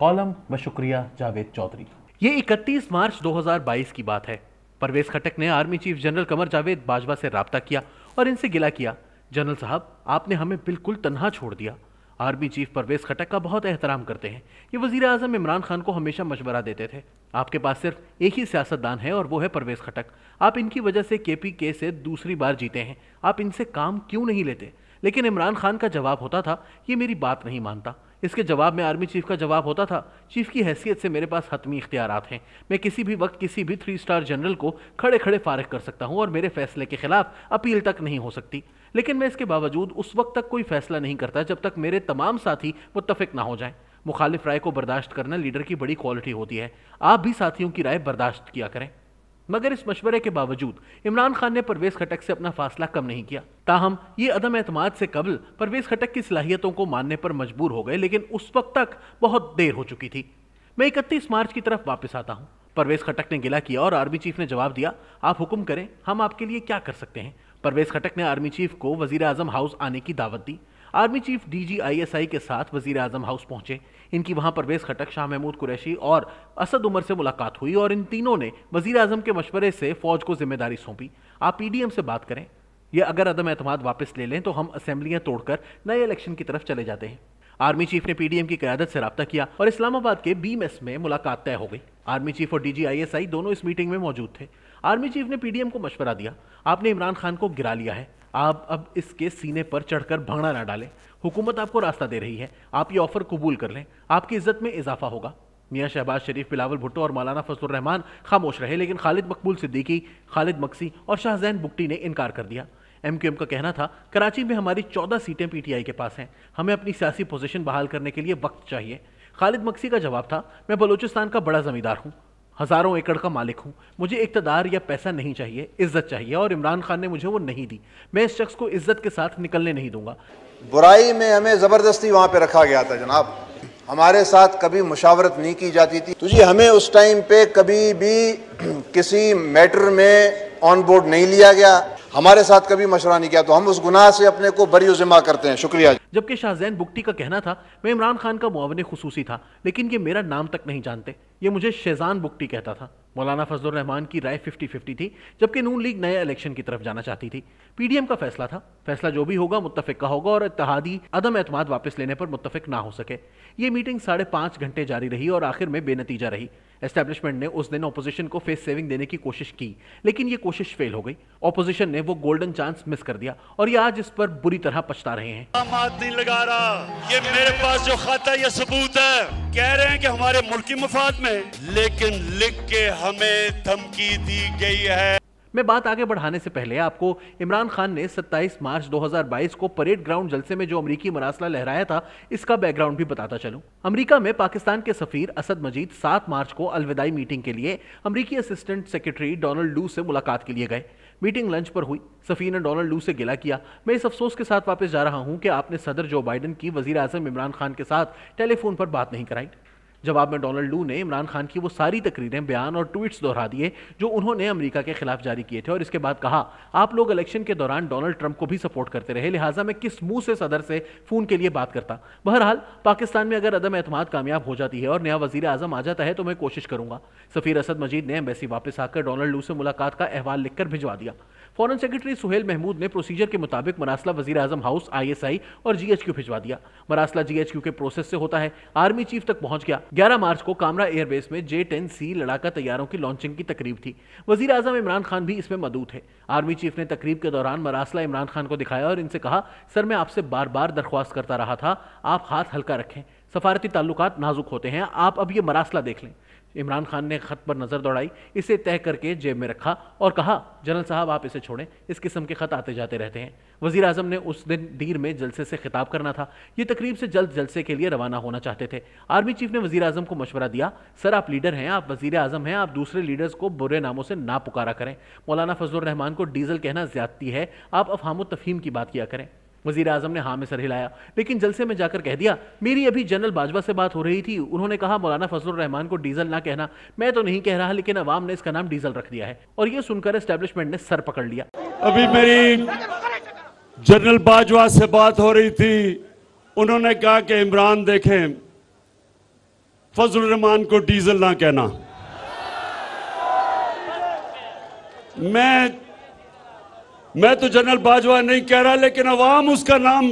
Column व शुक्रिया जावेद चौधरी ये 31 मार्च 2022 की बात है परवेज खटक ने army chief general Qamar Javed Bajwa से रबता किया और इनसे गिला किया जनरल साहब आपने हमें बिल्कुल तन्हा छोड़ दिया आर्मी चीफ परवेज खटक का बहुत एहतराम करते हैं ये वजीर अजम इमरान खान को हमेशा मशवरा देते थे आपके पास सिर्फ एक ही सियासतदान है और वो है परवेज खटक आप इनकी वजह से के पी के से दूसरी बार जीते हैं आप इनसे काम क्यों नहीं लेते लेकिन इमरान खान का जवाब होता था ये मेरी बात नहीं मानता इसके जवाब में आर्मी चीफ का जवाब होता था चीफ की हैसियत से मेरे पास हतमी इख्तियार हैं मैं किसी भी वक्त किसी भी थ्री स्टार जनरल को खड़े खड़े फारग कर सकता हूँ और मेरे फैसले के खिलाफ अपील तक नहीं हो सकती लेकिन मैं इसके बावजूद उस वक्त तक कोई फैसला नहीं करता जब तक मेरे तमाम साथी मुतफिक ना हो जाए मुखालिफ राय को बर्दाश्त करना लीडर की बड़ी क्वालिटी होती है आप भी साथियों की राय बर्दाश्त किया करें मगर इस मशवरे के बावजूद इमरान खान ने परवेज खटक से अपना फासला कम नहीं किया ताहम ये अदम एतमाद से कबल परवेज खटक की सलाहियतों को मानने पर मजबूर हो गए लेकिन उस वक्त तक बहुत देर हो चुकी थी मैं इकतीस मार्च की तरफ वापस आता हूँ परवेज खटक ने गिला किया और आर्मी चीफ ने जवाब दिया आप हुक्म करें हम आपके लिए क्या कर सकते हैं परवेज खटक ने आर्मी चीफ को वजीर अजम हाउस आने की दावत दी आर्मी चीफ डीजीआईएसआई के साथ वजीर आजम हाउस पहुंचे इनकी वहां परवेज खटक शाह महमूद कुरैशी और असद उमर से मुलाकात हुई और इन तीनों ने वजीर आजम के मशवरे से फौज को जिम्मेदारी सौंपी आप पीडीएम से बात करें यह अगर अदम एतम वापस ले लें तो हम असम्बलियां तोड़कर नए इलेक्शन की तरफ चले जाते हैं आर्मी चीफ ने पीडीएम की क्यादत से रबता किया और इस्लामाबाद के बीएमएस में मुलाकात तय हो गई आर्मी चीफ और डीजीआईएसआई दोनों इस मीटिंग में मौजूद थे आर्मी चीफ ने पीडीएम को मशवरा दिया आपने इमरान खान को गिरा लिया है आप अब इसके सीने पर चढ़कर भंगड़ा ना डालें हुकूमत आपको रास्ता दे रही है आप ये ऑफ़र कबूल कर लें आपकी इज्जत में इजाफा होगा मियाँ शहबाज शरीफ बिलावल भुट्टो और मौलाना रहमान खामोश रहे लेकिन खालिद मकबूल सिद्दीकी खालिद मक्सी और शाहजैन बुकटी ने इनकार कर दिया एम का कहना था कराची में हमारी चौदह सीटें आई के पास हैं हमें अपनी सियासी पोजीशन बहाल करने के लिए वक्त चाहिए खालिद मक्सी का जवाब था मैं बलूचिस्तान का बड़ा ज़मींदार हूँ हज़ारों एकड़ का मालिक हूँ मुझे इकतदार या पैसा नहीं चाहिए इज्जत चाहिए और इमरान खान ने मुझे वो नहीं दी मैं इस शख्स को इज्जत के साथ निकलने नहीं दूंगा बुराई में हमें ज़बरदस्ती वहाँ पे रखा गया था जनाब हमारे साथ कभी मुशावरत नहीं की जाती थी तुझे हमें उस टाइम पे कभी भी किसी मैटर में ऑन बोर्ड नहीं लिया गया हमारे साथ कभी मशवरा नहीं किया तो हम उस गुनाह से अपने को बरी जिम्मा करते हैं शुक्रिया जबकि शाहजैन बुक्टी का कहना था मैं इमरान खान का मुआवन खसूसी था लेकिन ये मेरा नाम तक नहीं जानते ये मुझे शेजान बुकटी कहता था मौलाना फजल रहमान की राय 50-50 थी जबकि नून लीग नए इलेक्शन की तरफ जाना चाहती थी पीडीएम का फैसला था फैसला जो भी होगा मुतफिक का होगा और इतिहादी अदम एतमाद वापस लेने पर मुतफिक ना हो सके ये मीटिंग साढ़े पाँच घंटे जारी रही और आखिर में बेनतीजा रही एस्टैब्लिशमेंट ने उस दिन ऑपोजिशन को फेस सेविंग देने की कोशिश की लेकिन ये कोशिश फेल हो गई ऑपोजिशन ने वो गोल्डन चांस मिस कर दिया और ये आज इस पर बुरी तरह पछता रहे हैं हम आदमी नहीं लगा रहा ये मेरे पास जो खाता या सबूत है कह रहे हैं कि हमारे मुल्की मफाद में लेकिन लिख के हमें धमकी दी गई है मैं बात आगे बढ़ाने से पहले आपको इमरान खान ने 27 मार्च 2022 को परेड ग्राउंड जलसे में जो अमरीकी मरासला लहराया था इसका बैकग्राउंड भी बताता चलूं। अमरीका में पाकिस्तान के सफीर असद मजीद 7 मार्च को अलविदाई मीटिंग के लिए अमरीकी असिस्टेंट सेक्रेटरी डोनाल्ड लू से मुलाकात के लिए गए मीटिंग लंच पर हुई सफी ने डोनाल्ड लू से गिला किया मैं इस अफसोस के साथ वापस जा रहा हूं कि आपने सदर जो बाइडन की वजीर आजम इमरान खान के साथ टेलीफोन पर बात नहीं कराई जवाब में डोनाल्ड लू ने इमरान खान की वो सारी तकरीरें बयान और ट्वीट्स दोहरा दिए जो उन्होंने अमरीका के खिलाफ जारी किए थे और इसके बाद कहा आप लोग इलेक्शन के दौरान डोनाल्ड ट्रंप को भी सपोर्ट करते रहे लिहाजा मैं किस मुंह से सदर से फोन के लिए बात करता बहरहाल पाकिस्तान में अगर अदम एतम कामयाब हो जाती है और नया वजीर आजम आ जाता है तो मैं कोशिश करूंगा सफ़ीर असद मजीद ने एम्बेसी वापस आकर डोनाल्ड लू से मुलाकात का अहवाल लिखकर भिजवा दिया फॉरन सेक्रेटरी सुहेल महमूद ने प्रोसीजर के मुताबिक मरासला वजी अजम हाउस आई और क्यू भिजवा दिया मरासला क्यू के प्रोसेस से होता है आर्मी चीफ तक पहुंच गया 11 मार्च को कामरा एयरबेस में जे टेन सी लड़ाका तैयारों की लॉन्चिंग की तकरीब थी वजीर आजम इमरान खान भी इसमें मदू है आर्मी चीफ ने तकरीब के दौरान मरासला इमरान खान को दिखाया और इनसे कहा सर मैं आपसे बार बार दरख्वास्त करता रहा था आप हाथ हल्का रखें सफारती ताल्लुकात नाजुक होते हैं आप अब ये मरासला देख लें इमरान खान ने खत पर नज़र दौड़ाई इसे तय करके जेब में रखा और कहा जनरल साहब आप इसे छोड़ें इस किस्म के खत आते जाते रहते हैं वजीर अजम ने उस दिन दीर में जलसे से खिताब करना था ये तकरीब से जल्द जलसे के लिए रवाना होना चाहते थे आर्मी चीफ ने वजी अजम को मशवरा दिया सर आप लीडर हैं आप वजीर अजम हैं आप दूसरे लीडर्स को बुरे नामों से ना पुकारा करें मौलाना फजल रहमान को डीजल कहना ज्यादती है आप अफहमो तफहीम की बात किया करें वजीर आजम ने हाँ में सर हिलाया लेकिन जलसे में जाकर कह दिया मेरी अभी जनरल बाजवा से बात हो रही थी उन्होंने कहा मौलाना फजल रहमान को डीजल ना कहना मैं तो नहीं कह रहा लेकिन अवाम ने इसका नाम डीजल रख दिया है और ये सुनकर एस्टेब्लिशमेंट ने सर पकड़ लिया अभी मेरी जनरल बाजवा से बात हो रही थी उन्होंने कहा कि इमरान देखें फजल रहमान को डीजल ना कहना मैं मैं तो जनरल बाजवा नहीं कह रहा लेकिन अवाम उसका नाम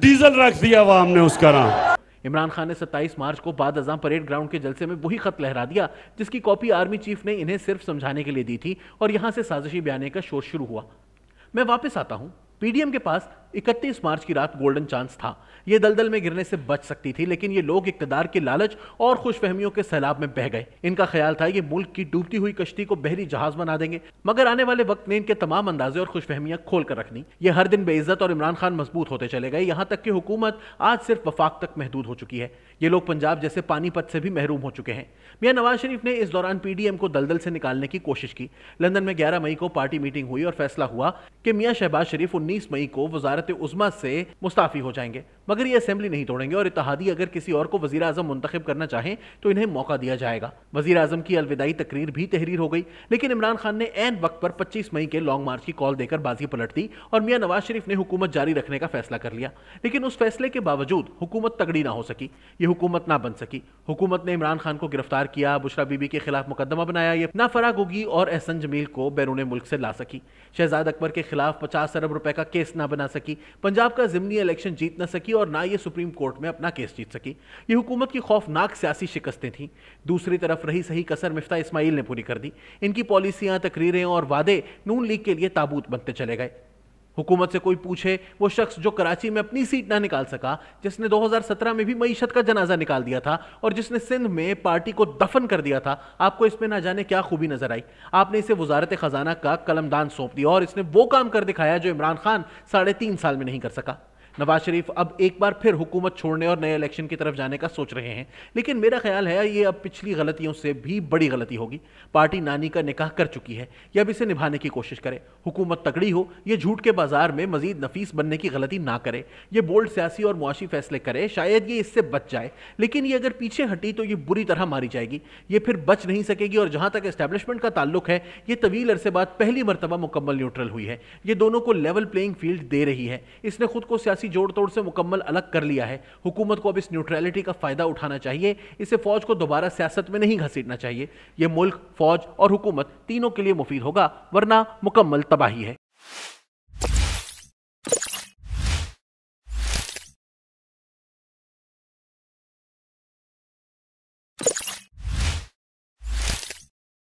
डीजल रख दिया अवाम ने उसका नाम इमरान खान ने 27 मार्च को बाद अजाम परेड ग्राउंड के जलसे में वही खत लहरा दिया जिसकी कॉपी आर्मी चीफ ने इन्हें सिर्फ समझाने के लिए दी थी और यहां से साजिशी बयाने का शोर शुरू हुआ मैं वापस आता हूं पीडीएम के पास 31 मार्च की रात गोल्डन चांस था यह दलदल में गिरने से बच सकती थी लेकिन ये लोग इकतदार के लालच और खुशफहमियों के सैलाब में बह गए इनका ख्याल था ये मुल्क की डूबती हुई कश्ती को बहरी जहाज बना देंगे मगर आने वाले वक्त ने इनके तमाम अंदाजे और खुशफहमियां खोल कर रखनी ये हर दिन बेइज्जत और इमरान खान मजबूत होते चले गए यहाँ तक कि हुकूमत आज सिर्फ वफाक तक महदूद हो चुकी है ये लोग पंजाब जैसे पानीपत से भी महरूम हो चुके हैं मियाँ नवाज शरीफ ने इस दौरान पीडीएम को दलदल से निकालने की कोशिश की लंदन में 11 मई को पार्टी मीटिंग हुई और फैसला हुआ कि मियाँ शहबाज शरीफ 19 मई को वजारत उजमा से मुस्ताफी हो जाएंगे मगर ये असेंबली नहीं तोड़ेंगे और इतिहादी अगर किसी और को वजी अजम मुंतब करना चाहें तो इन्हें मौका दिया जाएगा वजी अजम की अलविदाई तकरीर भी तहरीर हो गई लेकिन इमरान खान ने एन वक्त पर पच्चीस मई के लॉन्ग मार्च की कॉल देकर बाजी पलट दी और मियाँ नवाज शरीफ ने हुकूमत जारी रखने का फैसला कर लिया लेकिन उस फैसले के बावजूद हुकूमत तगड़ी ना हो सकी ये हुकूमत ना बन सकी हुकूमत ने इमरान खान को गिरफ्तार किया बुशरा बीबी के खिलाफ मुकदमा बनाया ये फराग होगी और एहसन जमील को बैरून मुल्क से ला सकी शहजाद अकबर के खिलाफ पचास अरब रुपए का केस ना बना सकी पंजाब का जिमनी इलेक्शन जीत ना सकी और ना ये सुप्रीम कोर्ट में अपना केस जीत सकी ये हुकूमत की खौफनाक सियासी शिकस्तें थीं दूसरी तरफ रही सही कसर मिफ्ता इस्माइल ने पूरी कर दी इनकी पॉलिसियाँ तकरीरें और वादे नून लीग के लिए ताबूत बनते चले गए हुकूमत से कोई पूछे वो शख्स जो कराची में अपनी सीट ना निकाल सका जिसने 2017 में भी मीशत का जनाजा निकाल दिया था और जिसने सिंध में पार्टी को दफन कर दिया था आपको इसमें ना जाने क्या खूबी नजर आई आपने इसे वजारत खजाना का कलमदान सौंप दिया और इसने वो काम कर दिखाया जो इमरान खान साढ़े तीन साल में नहीं कर सका नवाज शरीफ अब एक बार फिर हुकूमत छोड़ने और नए इलेक्शन की तरफ जाने का सोच रहे हैं लेकिन मेरा ख्याल है ये अब पिछली गलतियों से भी बड़ी गलती होगी पार्टी नानी का निकाह कर चुकी है यह अब इसे निभाने की कोशिश करे हुकूमत तगड़ी हो यह झूठ के बाजार में मजीद नफीस बनने की गलती ना करे ये बोल्ड सियासी और मुआशी फैसले करे शायद ये इससे बच जाए लेकिन ये अगर पीछे हटी तो ये बुरी तरह मारी जाएगी ये फिर बच नहीं सकेगी और जहां तक एस्टेब्लिशमेंट का ताल्लुक है ये तवील अरसे बाद पहली मरतबा मुकम्मल न्यूट्रल हुई है ये दोनों को लेवल प्लेइंग फील्ड दे रही है इसने खुद को सियासी सियासी जोड़ तोड़ से मुकम्मल अलग कर लिया है हुकूमत को अब इस न्यूट्रलिटी का फ़ायदा उठाना चाहिए इसे फ़ौज को दोबारा सियासत में नहीं घसीटना चाहिए यह मुल्क फ़ौज और हुकूमत तीनों के लिए मुफीद होगा वरना मुकम्मल तबाही है